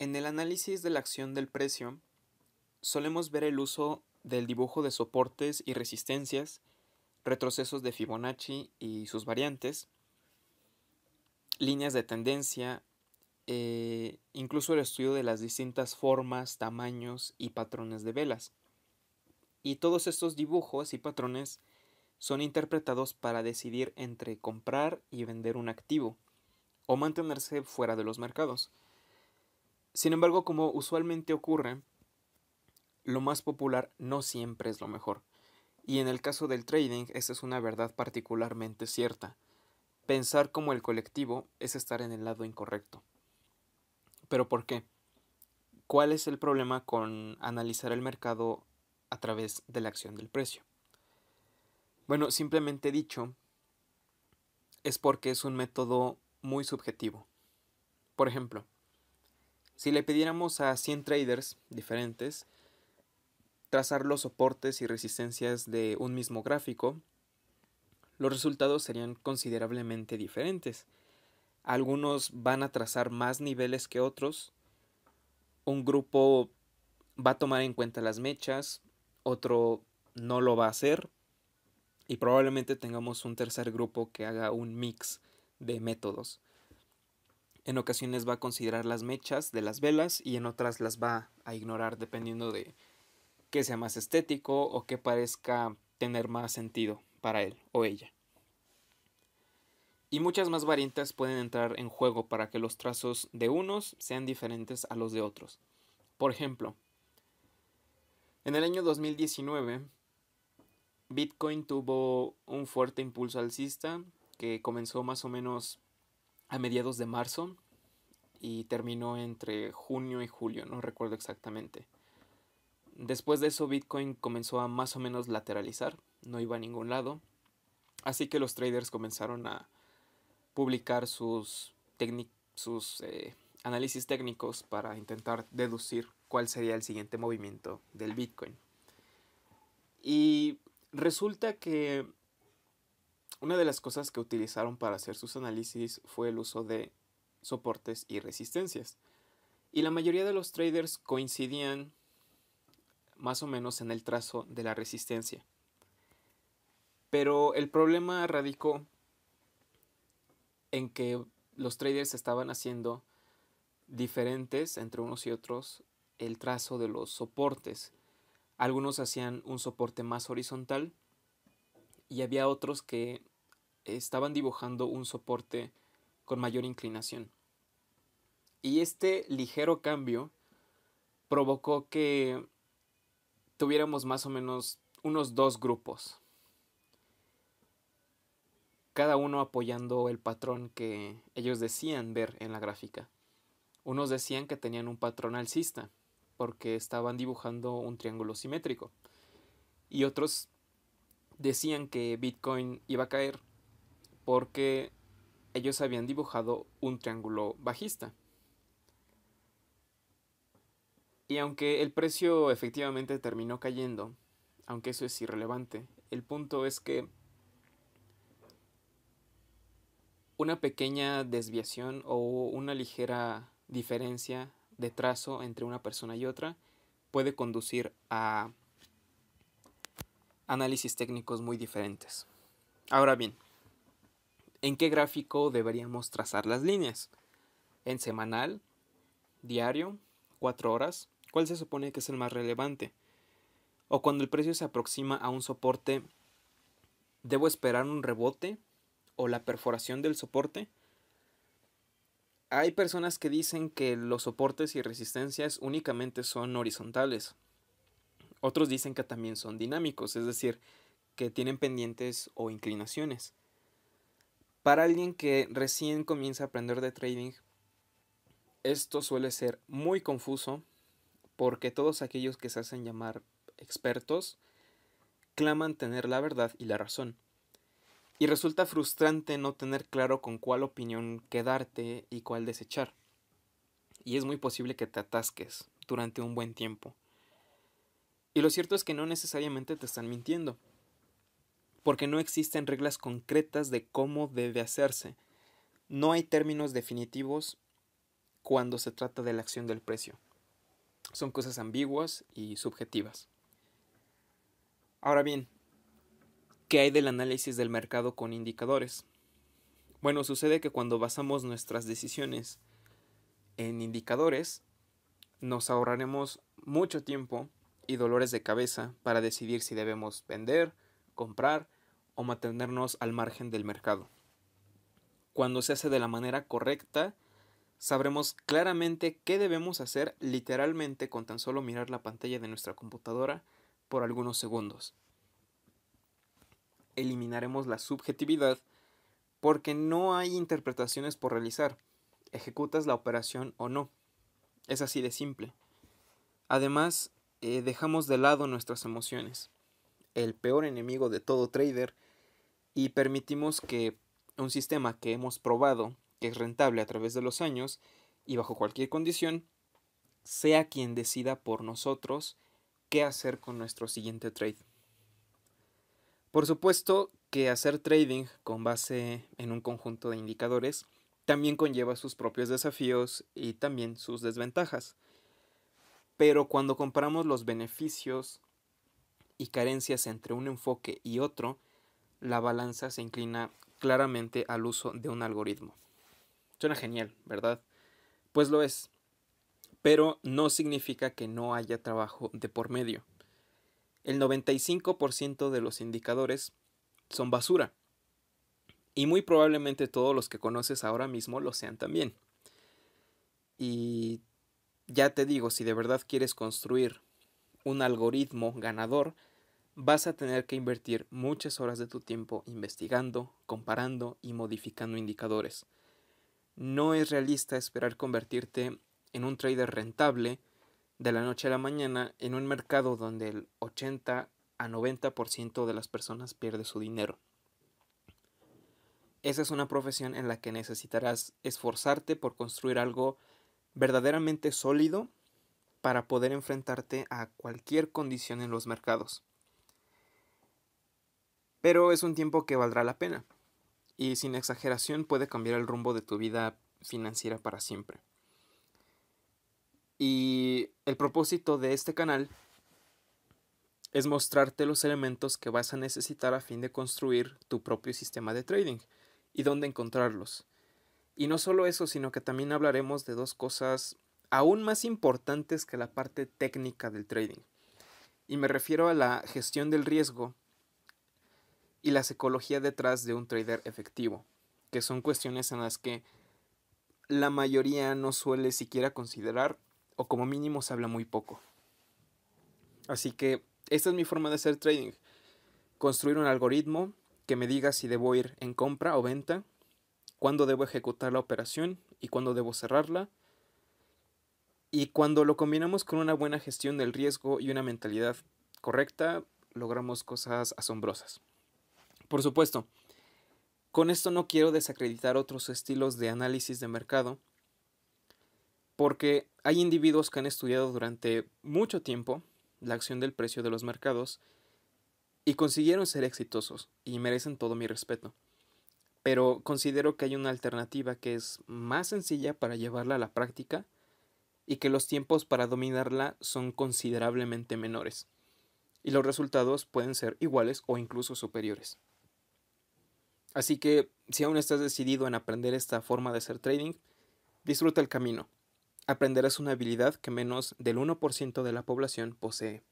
En el análisis de la acción del precio, solemos ver el uso del dibujo de soportes y resistencias, retrocesos de Fibonacci y sus variantes, líneas de tendencia, eh, incluso el estudio de las distintas formas, tamaños y patrones de velas. Y todos estos dibujos y patrones son interpretados para decidir entre comprar y vender un activo o mantenerse fuera de los mercados. Sin embargo, como usualmente ocurre, lo más popular no siempre es lo mejor. Y en el caso del trading, esa es una verdad particularmente cierta. Pensar como el colectivo es estar en el lado incorrecto. ¿Pero por qué? ¿Cuál es el problema con analizar el mercado a través de la acción del precio? Bueno, simplemente dicho, es porque es un método muy subjetivo. Por ejemplo, si le pidiéramos a 100 traders diferentes trazar los soportes y resistencias de un mismo gráfico, los resultados serían considerablemente diferentes. Algunos van a trazar más niveles que otros, un grupo va a tomar en cuenta las mechas, otro no lo va a hacer y probablemente tengamos un tercer grupo que haga un mix de métodos. En ocasiones va a considerar las mechas de las velas y en otras las va a ignorar dependiendo de que sea más estético o que parezca tener más sentido para él o ella. Y muchas más variantes pueden entrar en juego para que los trazos de unos sean diferentes a los de otros. Por ejemplo, en el año 2019, Bitcoin tuvo un fuerte impulso alcista que comenzó más o menos a mediados de marzo y terminó entre junio y julio, no recuerdo exactamente. Después de eso Bitcoin comenzó a más o menos lateralizar, no iba a ningún lado, así que los traders comenzaron a publicar sus, sus eh, análisis técnicos para intentar deducir cuál sería el siguiente movimiento del Bitcoin. Y resulta que una de las cosas que utilizaron para hacer sus análisis fue el uso de soportes y resistencias. Y la mayoría de los traders coincidían más o menos en el trazo de la resistencia. Pero el problema radicó en que los traders estaban haciendo diferentes entre unos y otros el trazo de los soportes. Algunos hacían un soporte más horizontal y había otros que estaban dibujando un soporte con mayor inclinación. Y este ligero cambio provocó que tuviéramos más o menos unos dos grupos. Cada uno apoyando el patrón que ellos decían ver en la gráfica. Unos decían que tenían un patrón alcista, porque estaban dibujando un triángulo simétrico. Y otros decían que Bitcoin iba a caer porque ellos habían dibujado un triángulo bajista. Y aunque el precio efectivamente terminó cayendo, aunque eso es irrelevante, el punto es que una pequeña desviación o una ligera diferencia de trazo entre una persona y otra puede conducir a análisis técnicos muy diferentes. Ahora bien, en qué gráfico deberíamos trazar las líneas. En semanal, diario, ¿Cuatro horas, ¿cuál se supone que es el más relevante? O cuando el precio se aproxima a un soporte, ¿debo esperar un rebote o la perforación del soporte? Hay personas que dicen que los soportes y resistencias únicamente son horizontales. Otros dicen que también son dinámicos, es decir, que tienen pendientes o inclinaciones. Para alguien que recién comienza a aprender de trading, esto suele ser muy confuso porque todos aquellos que se hacen llamar expertos claman tener la verdad y la razón. Y resulta frustrante no tener claro con cuál opinión quedarte y cuál desechar. Y es muy posible que te atasques durante un buen tiempo. Y lo cierto es que no necesariamente te están mintiendo porque no existen reglas concretas de cómo debe hacerse. No hay términos definitivos cuando se trata de la acción del precio. Son cosas ambiguas y subjetivas. Ahora bien, ¿qué hay del análisis del mercado con indicadores? Bueno, sucede que cuando basamos nuestras decisiones en indicadores, nos ahorraremos mucho tiempo y dolores de cabeza para decidir si debemos vender, comprar o mantenernos al margen del mercado. Cuando se hace de la manera correcta, sabremos claramente qué debemos hacer literalmente con tan solo mirar la pantalla de nuestra computadora por algunos segundos. Eliminaremos la subjetividad porque no hay interpretaciones por realizar. Ejecutas la operación o no. Es así de simple. Además, eh, dejamos de lado nuestras emociones el peor enemigo de todo trader y permitimos que un sistema que hemos probado, que es rentable a través de los años y bajo cualquier condición, sea quien decida por nosotros qué hacer con nuestro siguiente trade. Por supuesto que hacer trading con base en un conjunto de indicadores también conlleva sus propios desafíos y también sus desventajas. Pero cuando comparamos los beneficios y carencias entre un enfoque y otro, la balanza se inclina claramente al uso de un algoritmo. Suena genial, ¿verdad? Pues lo es. Pero no significa que no haya trabajo de por medio. El 95% de los indicadores son basura. Y muy probablemente todos los que conoces ahora mismo lo sean también. Y ya te digo, si de verdad quieres construir un algoritmo ganador, vas a tener que invertir muchas horas de tu tiempo investigando, comparando y modificando indicadores. No es realista esperar convertirte en un trader rentable de la noche a la mañana en un mercado donde el 80 a 90% de las personas pierde su dinero. Esa es una profesión en la que necesitarás esforzarte por construir algo verdaderamente sólido para poder enfrentarte a cualquier condición en los mercados. Pero es un tiempo que valdrá la pena. Y sin exageración puede cambiar el rumbo de tu vida financiera para siempre. Y el propósito de este canal es mostrarte los elementos que vas a necesitar a fin de construir tu propio sistema de trading y dónde encontrarlos. Y no solo eso, sino que también hablaremos de dos cosas aún más importantes que la parte técnica del trading. Y me refiero a la gestión del riesgo y la psicología detrás de un trader efectivo, que son cuestiones en las que la mayoría no suele siquiera considerar o como mínimo se habla muy poco. Así que esta es mi forma de hacer trading. Construir un algoritmo que me diga si debo ir en compra o venta, cuándo debo ejecutar la operación y cuándo debo cerrarla. Y cuando lo combinamos con una buena gestión del riesgo y una mentalidad correcta, logramos cosas asombrosas. Por supuesto, con esto no quiero desacreditar otros estilos de análisis de mercado, porque hay individuos que han estudiado durante mucho tiempo la acción del precio de los mercados y consiguieron ser exitosos y merecen todo mi respeto. Pero considero que hay una alternativa que es más sencilla para llevarla a la práctica y que los tiempos para dominarla son considerablemente menores y los resultados pueden ser iguales o incluso superiores. Así que si aún estás decidido en aprender esta forma de hacer trading, disfruta el camino. Aprenderás una habilidad que menos del 1% de la población posee.